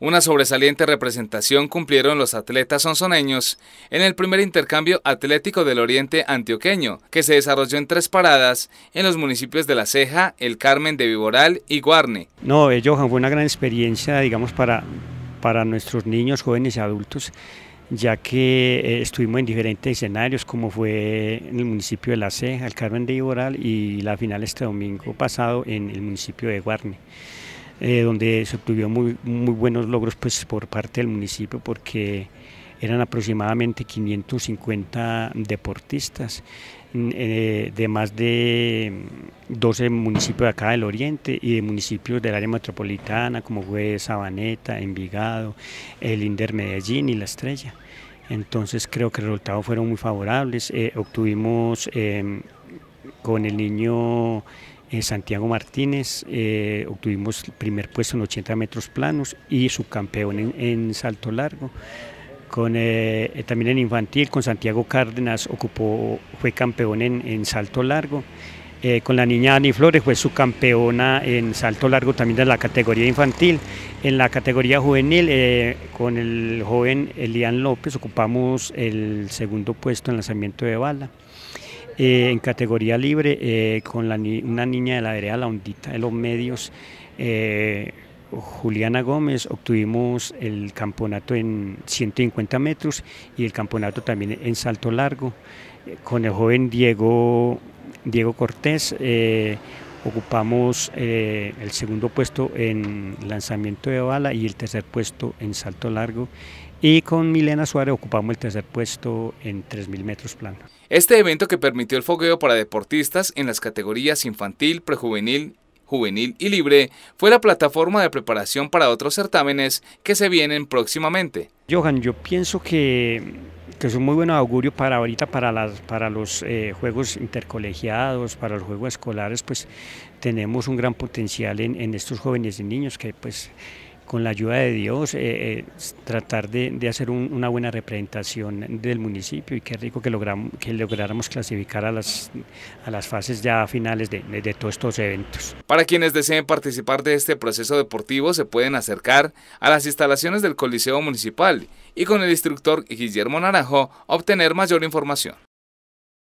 Una sobresaliente representación cumplieron los atletas sonzoneños en el primer intercambio atlético del Oriente Antioqueño, que se desarrolló en tres paradas en los municipios de La Ceja, El Carmen de Viboral y Guarne. No, eh, Johan, fue una gran experiencia, digamos, para, para nuestros niños, jóvenes y adultos, ya que eh, estuvimos en diferentes escenarios, como fue en el municipio de La Ceja, El Carmen de Viboral y la final este domingo pasado en el municipio de Guarne. Eh, donde se obtuvieron muy, muy buenos logros pues, por parte del municipio porque eran aproximadamente 550 deportistas mm, eh, de más de 12 municipios de acá del oriente y de municipios del área metropolitana como fue Sabaneta, Envigado, el Inder Medellín y La Estrella. Entonces creo que los resultados fueron muy favorables. Eh, obtuvimos em, con el niño en Santiago Martínez, eh, obtuvimos el primer puesto en 80 metros planos y subcampeón en, salto largo. Con, eh, eh, también en infantil, con Santiago Cárdenas ocupó, fue campeón en, salto largo. con la niña Dani Flores fue subcampeona en salto largo también de la categoría infantil. En la categoría juvenil, con el joven Elian López, ocupamos el segundo puesto en lanzamiento de bala. Eh, en categoría libre eh, con una niña de la vereda La Ondita de los Medios. Eh, Juliana Gómez obtuvimos el campeonato en 150 metros y el campeonato también en salto largo con el joven Diego, Diego Cortés ocupamos eh, el segundo puesto en lanzamiento de bala y el tercer puesto en salto largo. Y con Milena Suárez ocupamos el tercer puesto en 3.000 metros plano. Este evento que permitió el fogueo para deportistas en las categorías infantil, prejuvenil, juvenil y libre fue la plataforma de preparación para otros certámenes que se vienen próximamente. Johan, yo pienso que que un muy buen augurio para ahorita, para, las, para los eh, juegos intercolegiados, para los juegos escolares, pues tenemos un gran potencial en, en estos jóvenes y niños que pues con la ayuda de Dios, eh, eh, tratar de, hacer una buena representación del municipio y qué rico que, logramos, que lográramos clasificar a las, a las fases ya finales de, de todos estos eventos. Para quienes deseen participar de este proceso deportivo, se pueden acercar a las instalaciones del Coliseo Municipal y con el instructor Guillermo Naranjo obtener mayor información.